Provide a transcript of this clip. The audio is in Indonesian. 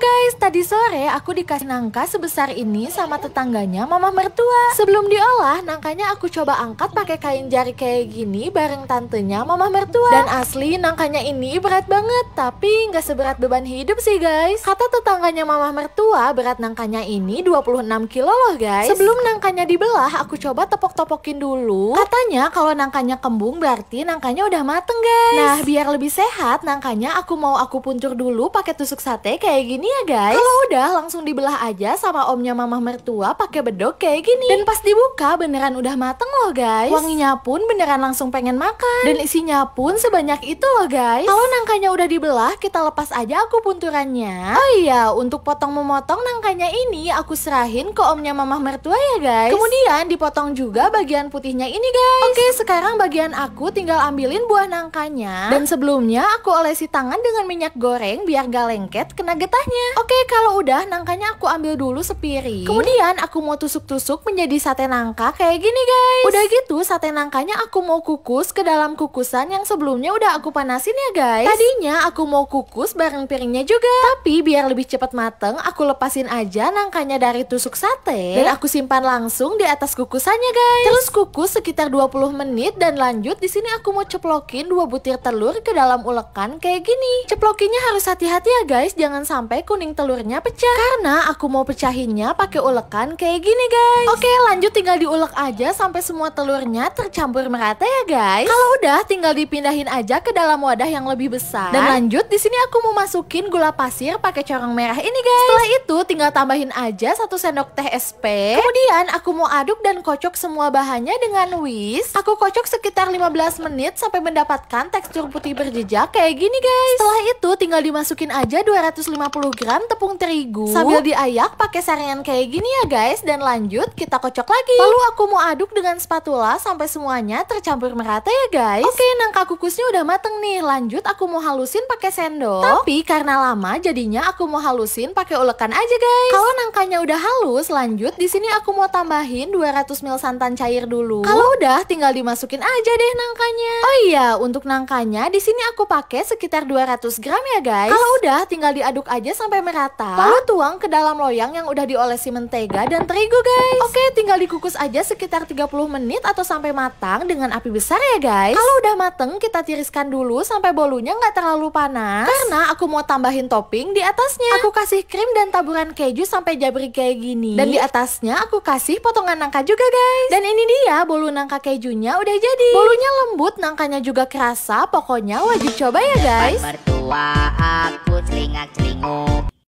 go, Guys, tadi sore aku dikasih nangka sebesar ini sama tetangganya mama mertua. Sebelum diolah, nangkanya aku coba angkat pakai kain jari kayak gini bareng tantenya mama mertua. Dan asli nangkanya ini berat banget, tapi nggak seberat beban hidup sih guys. Kata tetangganya mama mertua, berat nangkanya ini 26 kilo loh guys. Sebelum nangkanya dibelah, aku coba tepok-tepokin dulu. Katanya kalau nangkanya kembung berarti nangkanya udah mateng guys. Nah, biar lebih sehat, nangkanya aku mau aku puncur dulu pakai tusuk sate kayak gini ya guys guys. Kalau udah langsung dibelah aja sama omnya mamah mertua pakai bedok kayak gini. Dan pas dibuka beneran udah mateng loh guys. Wanginya pun beneran langsung pengen makan. Dan isinya pun sebanyak itu loh guys. Kalau nangkanya udah dibelah, kita lepas aja aku punturannya. Oh iya, untuk potong memotong nangkanya ini aku serahin ke omnya mamah mertua ya guys. Kemudian dipotong juga bagian putihnya ini guys. Oke, sekarang bagian aku tinggal ambilin buah nangkanya. Dan sebelumnya aku olesi tangan dengan minyak goreng biar gak lengket kena getahnya. Oke, Oke, kalau udah nangkanya aku ambil dulu sepiring. Kemudian aku mau tusuk-tusuk menjadi sate nangka kayak gini guys. Udah gitu sate nangkanya aku mau kukus ke dalam kukusan yang sebelumnya udah aku panasin ya guys. Tadinya aku mau kukus bareng piringnya juga. Tapi biar lebih cepat mateng, aku lepasin aja nangkanya dari tusuk sate dan aku simpan langsung di atas kukusannya guys. Terus kukus sekitar 20 menit dan lanjut di sini aku mau ceplokin dua butir telur ke dalam ulekan kayak gini. Ceplokinnya harus hati-hati ya guys, jangan sampai kuning telurnya pecah Karena aku mau pecahinnya pakai ulekan kayak gini guys Oke lanjut tinggal diulek aja sampai semua telurnya tercampur merata ya guys Kalau udah tinggal dipindahin aja ke dalam wadah yang lebih besar Dan lanjut di sini aku mau masukin gula pasir pakai corong merah ini guys Setelah itu tinggal tambahin aja satu sendok teh SP Kemudian aku mau aduk dan kocok semua bahannya dengan whisk Aku kocok sekitar 15 menit sampai mendapatkan tekstur putih berjejak kayak gini guys Setelah itu tinggal dimasukin aja 250 gram tepung terigu sambil diayak pakai saringan kayak gini ya guys dan lanjut kita kocok lagi. Lalu aku mau aduk dengan spatula sampai semuanya tercampur merata ya guys. Oke, nangka kukusnya udah mateng nih. Lanjut aku mau halusin pakai sendok. Tapi karena lama jadinya aku mau halusin pakai ulekan aja guys. Kalau nangkanya udah halus, lanjut di sini aku mau tambahin 200 ml santan cair dulu. Kalau udah tinggal dimasukin aja deh nangkanya. Oh iya, untuk nangkanya di sini aku pakai sekitar 200 gram ya guys. Kalau udah tinggal diaduk aja sampai merata rata, lalu tuang ke dalam loyang yang udah diolesi mentega dan terigu guys. Oke, tinggal dikukus aja sekitar 30 menit atau sampai matang dengan api besar ya guys. Kalau udah mateng, kita tiriskan dulu sampai bolunya nggak terlalu panas. Karena aku mau tambahin topping di atasnya. Aku kasih krim dan taburan keju sampai jabrik kayak gini. Dan di atasnya aku kasih potongan nangka juga guys. Dan ini dia bolu nangka kejunya udah jadi. Bolunya lembut, nangkanya juga kerasa. Pokoknya wajib coba ya guys. Depan aku